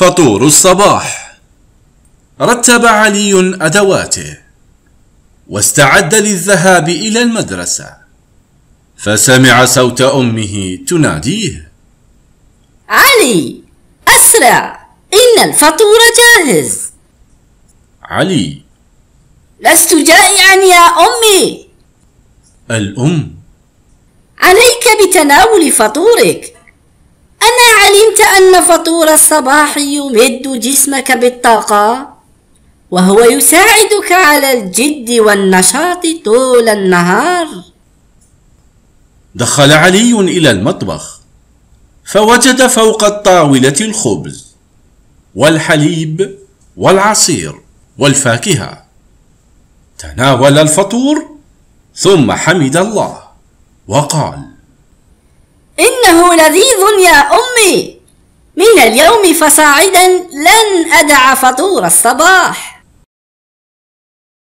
فطور الصباح رتب علي أدواته واستعد للذهاب إلى المدرسة فسمع صوت أمه تناديه علي أسرع إن الفطور جاهز علي لست جائعا يا أمي الأم عليك بتناول فطورك علمت أن فطور الصباح يمد جسمك بالطاقة وهو يساعدك على الجد والنشاط طول النهار دخل علي إلى المطبخ فوجد فوق الطاولة الخبز والحليب والعصير والفاكهة تناول الفطور ثم حمد الله وقال إنه لذيذ يا أمي من اليوم فصاعدا لن أدع فطور الصباح